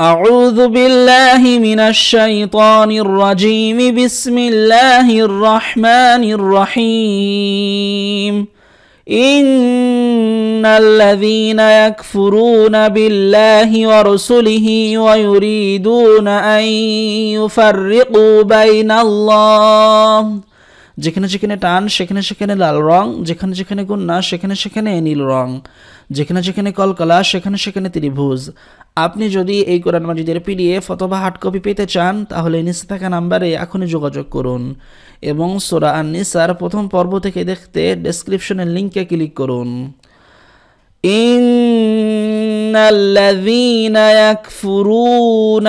أعوذ بالله من الشيطان الرجيم بسم الله الرحمن الرحيم إن الذين يكفرون بالله ورسله ويريدون أن يفرقوا بين الله যেখানে যেখানে টান সেখানে সেখানে লাল রং যেখানে যেখানে গুন্না সেখানে সেখানে নীল রং যেখানে যেখানে কলকলা সেখানে সেখানে ত্রিভুজ আপনি যদি এই কোরআন মাজিদের পিডিএফ অথবা হার্ড কপি পেতে চান তাহলে নিচে থাকা নাম্বারে এখনই যোগাযোগ করুন এবং সোরা আন নিসার প্রথম পর্ব থেকে দেখতে ডেসক্রিপশনের লিঙ্কে ক্লিক করুন إن الذين يكفرون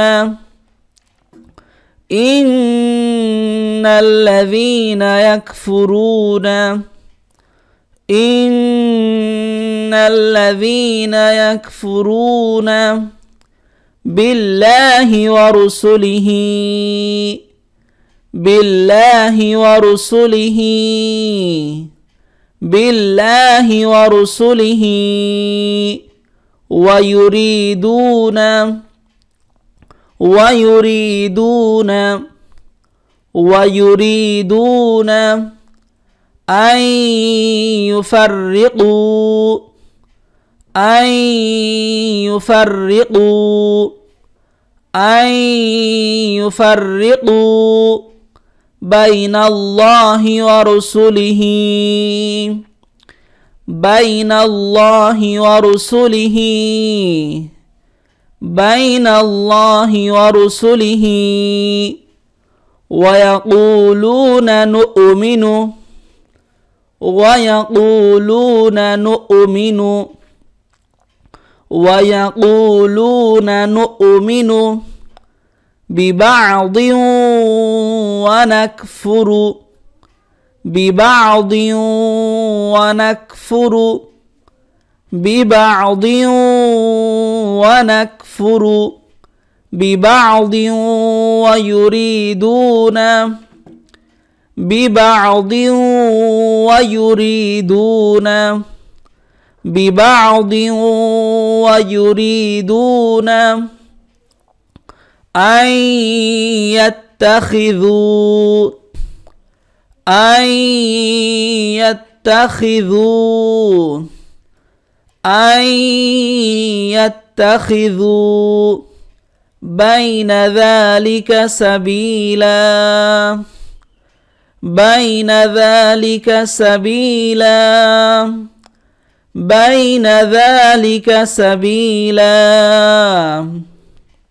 إن الذين يكفرون إن الذين يكفرون بالله ورسله بالله ورسله بالله ورسله ويريدون ويريدون ويريدون أن يفرقوا أن يفرقوا أن يفرقوا بين الله ورسله بين الله ورسله بين الله ورسله ويقولون نؤمن ويقولون نؤمن ويقولون نؤمن ببعض ونكفر ببعض ونكفر ببعض ونكفر ببعض ويريدون ببعض ويريدون ببعض ويريدون أن يتخذوا أن يتخذوا أن يتخذوا بين ذلك سبيلا بين ذلك سبيلا بين ذلك سبيلا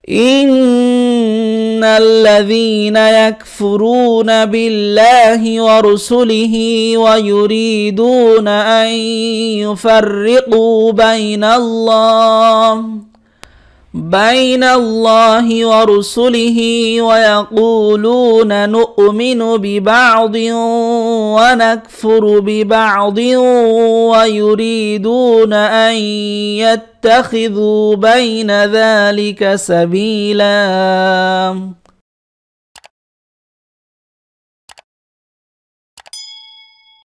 ان الذين يكفرون بالله ورسله ويريدون ان يفرقوا بين الله بين الله ورسله ويقولون نؤمن ببعض ونكفر ببعض ويريدون ان يتخذوا بين ذلك سبيلا